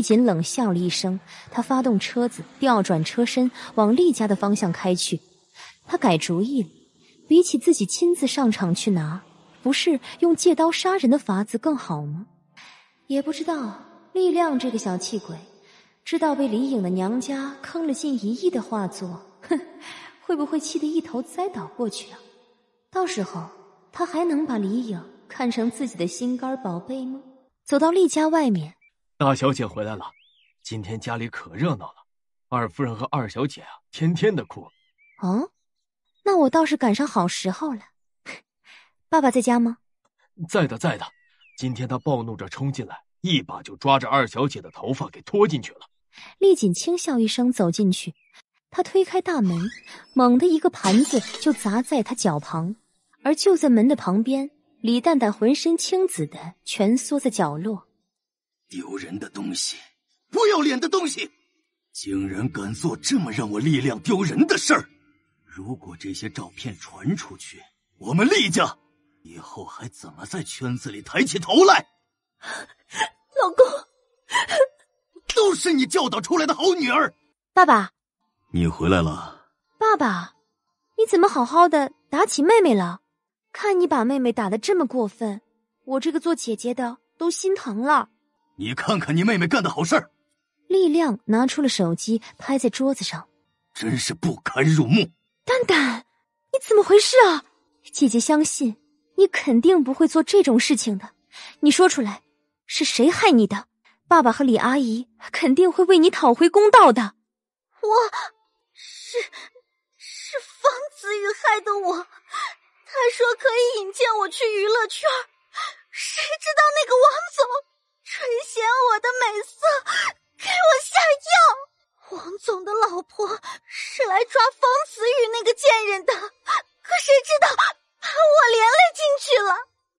厉锦冷笑了一声，他发动车子，调转车身，往厉家的方向开去。他改主意了，比起自己亲自上场去拿，不是用借刀杀人的法子更好吗？也不知道厉亮这个小气鬼，知道被李颖的娘家坑了近一亿的画作，哼，会不会气得一头栽倒过去啊？到时候他还能把李颖看成自己的心肝宝贝吗？走到厉家外面。大小姐回来了，今天家里可热闹了。二夫人和二小姐啊，天天的哭。哦，那我倒是赶上好时候了。爸爸在家吗？在的，在的。今天他暴怒着冲进来，一把就抓着二小姐的头发给拖进去了。丽锦轻笑一声，走进去。她推开大门，猛地一个盘子就砸在他脚旁。而就在门的旁边，李蛋蛋浑身青紫的蜷缩在角落。丢人的东西，不要脸的东西，竟然敢做这么让我力量丢人的事儿！如果这些照片传出去，我们厉家以后还怎么在圈子里抬起头来？老公，都是你教导出来的好女儿，爸爸，你回来了。爸爸，你怎么好好的打起妹妹了？看你把妹妹打的这么过分，我这个做姐姐的都心疼了。你看看你妹妹干的好事儿！力量拿出了手机，拍在桌子上，真是不堪入目。蛋蛋，你怎么回事啊？姐姐相信你，肯定不会做这种事情的。你说出来，是谁害你的？爸爸和李阿姨肯定会为你讨回公道的。我是是方子宇害的我，他说可以引荐我去娱乐圈的美色，给我下药！王总的老婆是来抓方子宇那个贱人的，可谁知道？